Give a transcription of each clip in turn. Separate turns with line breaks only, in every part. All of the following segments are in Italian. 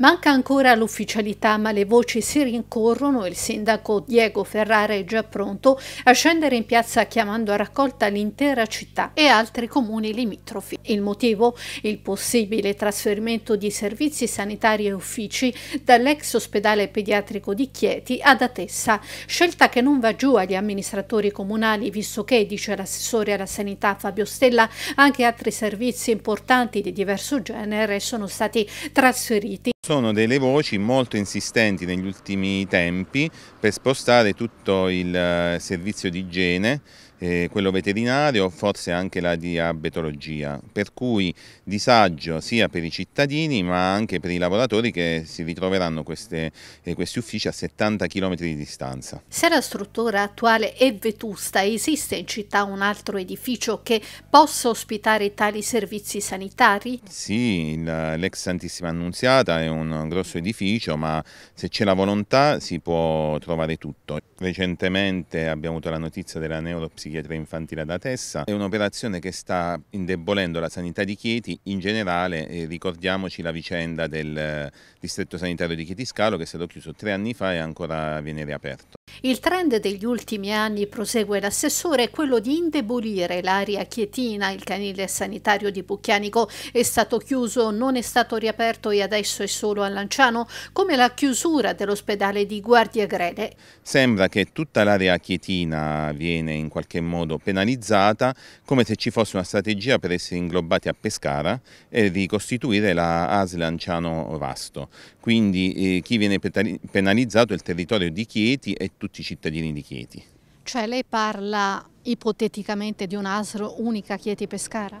Manca ancora l'ufficialità, ma le voci si rincorrono e il sindaco Diego Ferrara è già pronto a scendere in piazza chiamando a raccolta l'intera città e altri comuni limitrofi. Il motivo? Il possibile trasferimento di servizi sanitari e uffici dall'ex ospedale pediatrico di Chieti ad Atessa, scelta che non va giù agli amministratori comunali, visto che, dice l'assessore alla sanità Fabio Stella, anche altri servizi importanti di diverso genere sono stati trasferiti
sono delle voci molto insistenti negli ultimi tempi per spostare tutto il eh, servizio di igiene, eh, quello veterinario, forse anche la diabetologia, per cui disagio sia per i cittadini ma anche per i lavoratori che si ritroveranno queste, eh, questi uffici a 70 km di distanza.
Se la struttura attuale è vetusta, esiste in città un altro edificio che possa ospitare tali servizi sanitari?
Sì, l'ex Santissima Annunziata è un un grosso edificio, ma se c'è la volontà si può trovare tutto. Recentemente abbiamo avuto la notizia della neuropsichiatria infantile ad Atessa, è un'operazione che sta indebolendo la sanità di Chieti in generale, ricordiamoci la vicenda del eh, distretto sanitario di Chieti Scalo che è stato chiuso tre anni fa e ancora viene riaperto.
Il trend degli ultimi anni, prosegue l'assessore, è quello di indebolire l'area chietina. Il canile sanitario di Pucchianico è stato chiuso, non è stato riaperto e adesso è solo a Lanciano, come la chiusura dell'ospedale di Guardia Grede.
Sembra che tutta l'area chietina viene in qualche modo penalizzata, come se ci fosse una strategia per essere inglobati a Pescara e ricostituire la ASL Lanciano Vasto. Quindi eh, chi viene penalizzato è il territorio di Chieti e tutti tutti i cittadini di Chieti.
Cioè lei parla ipoteticamente di un'ASRO unica Chieti-Pescara?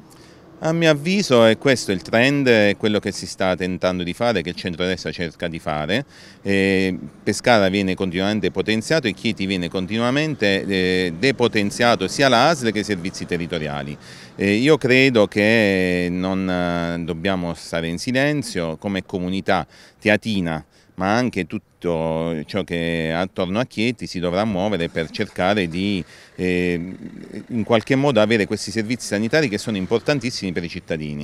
A mio avviso è questo il trend, è quello che si sta tentando di fare, che il centro-destra cerca di fare. Eh, Pescara viene continuamente potenziato e Chieti viene continuamente eh, depotenziato sia la che i servizi territoriali. Eh, io credo che non eh, dobbiamo stare in silenzio come comunità teatina ma anche tutto ciò che attorno a Chieti si dovrà muovere per cercare di eh, in qualche modo avere questi servizi sanitari che sono importantissimi per i cittadini.